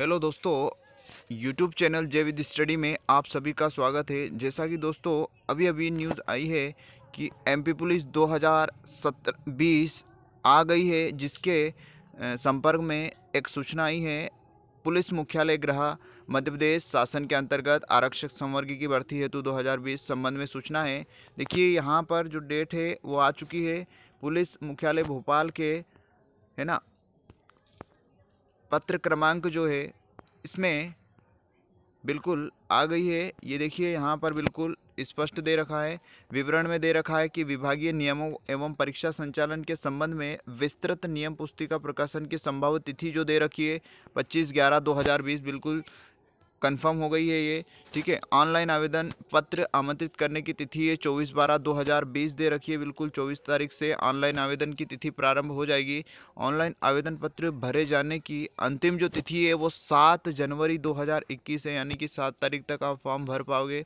hello दोस्तों YouTube channel J with study में आप सभी का स्वागत है जैसा कि दोस्तों अभी अभी न्यूज़ आई है कि एमपी पुलिस 2017-20 आ गई है जिसके संपर्क में एक सूचना आई है पुलिस मुख्यालय ग्रह मध्य प्रदेश शासन के अंतर्गत आरक्षक संवर्ग की भर्ती हेतु 2020 संबंध में सूचना है देखिए यहाँ पर जो डेट है वो आ चुकी है पुलिस मुख्यालय भोपाल के है ना पत्र क्रमांक जो है इसमें बिल्कुल आ गई है ये देखिए यहाँ पर बिल्कुल स्पष्ट दे रखा है विवरण में दे रखा है कि विभागीय नियमों एवं परीक्षा संचालन के संबंध में विस्तृत नियम पुस्तिका प्रकाशन की संभावित तिथि जो दे रखी है 25 ग्यारह 2020 बिल्कुल कंफर्म हो गई है ये ठीक है ऑनलाइन आवेदन पत्र आमंत्रित करने की तिथि है चौबीस बारह दो हज़ार बीस दे रखी है बिल्कुल चौबीस तारीख से ऑनलाइन आवेदन की तिथि प्रारंभ हो जाएगी ऑनलाइन आवेदन पत्र भरे जाने की अंतिम जो तिथि है वो सात जनवरी दो हज़ार इक्कीस है यानी कि सात तारीख तक आप फॉर्म भर पाओगे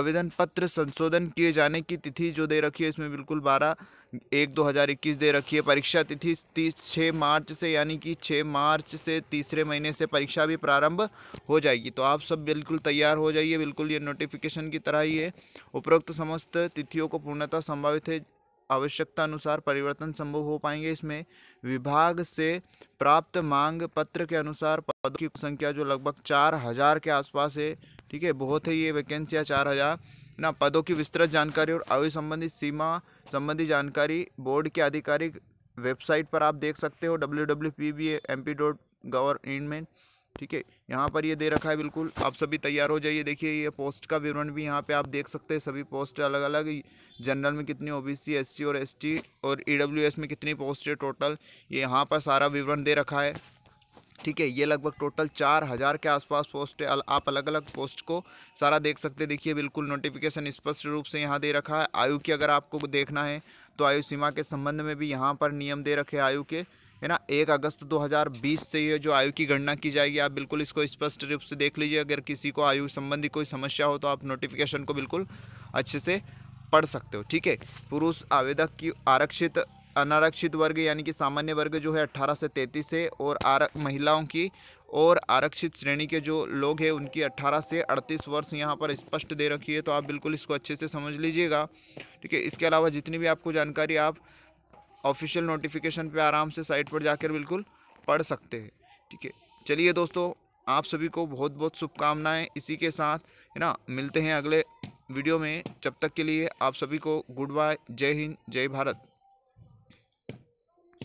आवेदन पत्र संशोधन किए जाने की तिथि जो दे रखी है इसमें बिल्कुल बारह एक दो हज़ार इक्कीस दे रखी है परीक्षा तिथि तीस छः मार्च से यानी कि छः मार्च से तीसरे महीने से परीक्षा भी प्रारंभ हो जाएगी तो आप सब बिल्कुल तैयार हो जाइए बिल्कुल ये नोटिफिकेशन की तरह ही है उपरोक्त समस्त तिथियों को पूर्णतः संभावित है आवश्यकता अनुसार परिवर्तन संभव हो पाएंगे इसमें विभाग से प्राप्त मांग पत्र के अनुसार पदों की संख्या जो लगभग चार हज़ार के आसपास है ठीक है बहुत है ये वैकेंसियाँ चार हज़ार ना पदों की विस्तृत जानकारी और आयु संबंधित सीमा संबंधी जानकारी बोर्ड के आधिकारिक वेबसाइट पर आप देख सकते हो W W P B M P dot में ठीक है यहाँ पर ये दे रखा है बिल्कुल आप सभी तैयार हो जाइए देखिए ये पोस्ट का विवरण भी यहाँ पे आप देख सकते हैं सभी पोस्ट अलग अलग जनरल में कितनी ओबीसी एससी और एसटी और ईडब्ल्यूएस e में कितनी पोस्ट है टोटल ये यहाँ पर सारा विवरण दे रखा है ठीक है ये लगभग टोटल चार हज़ार के आसपास पोस्ट है आप अलग अलग पोस्ट को सारा देख सकते देखिए बिल्कुल नोटिफिकेशन स्पष्ट रूप से यहाँ दे रखा है आयु की अगर आपको देखना है तो आयु सीमा के संबंध में भी यहाँ पर नियम दे रखे आयु के है ना एक अगस्त 2020 से ये जो आयु की गणना की जाएगी आप बिल्कुल इसको स्पष्ट रूप से देख लीजिए अगर किसी को आयु संबंधी कोई समस्या हो तो आप नोटिफिकेशन को बिल्कुल अच्छे से पढ़ सकते हो ठीक है पुरुष आवेदक की आरक्षित अनारक्षित वर्ग यानी कि सामान्य वर्ग जो है 18 से 33 से और आरक महिलाओं की और आरक्षित श्रेणी के जो लोग हैं उनकी 18 से 38 वर्ष यहाँ पर स्पष्ट दे रखी है तो आप बिल्कुल इसको अच्छे से समझ लीजिएगा ठीक है इसके अलावा जितनी भी आपको जानकारी आप ऑफिशियल नोटिफिकेशन पे आराम से साइट पर जाकर बिल्कुल पढ़ सकते हैं ठीक है चलिए दोस्तों आप सभी को बहुत बहुत शुभकामनाएँ इसी के साथ है ना मिलते हैं अगले वीडियो में जब तक के लिए आप सभी को गुड बाय जय हिंद जय भारत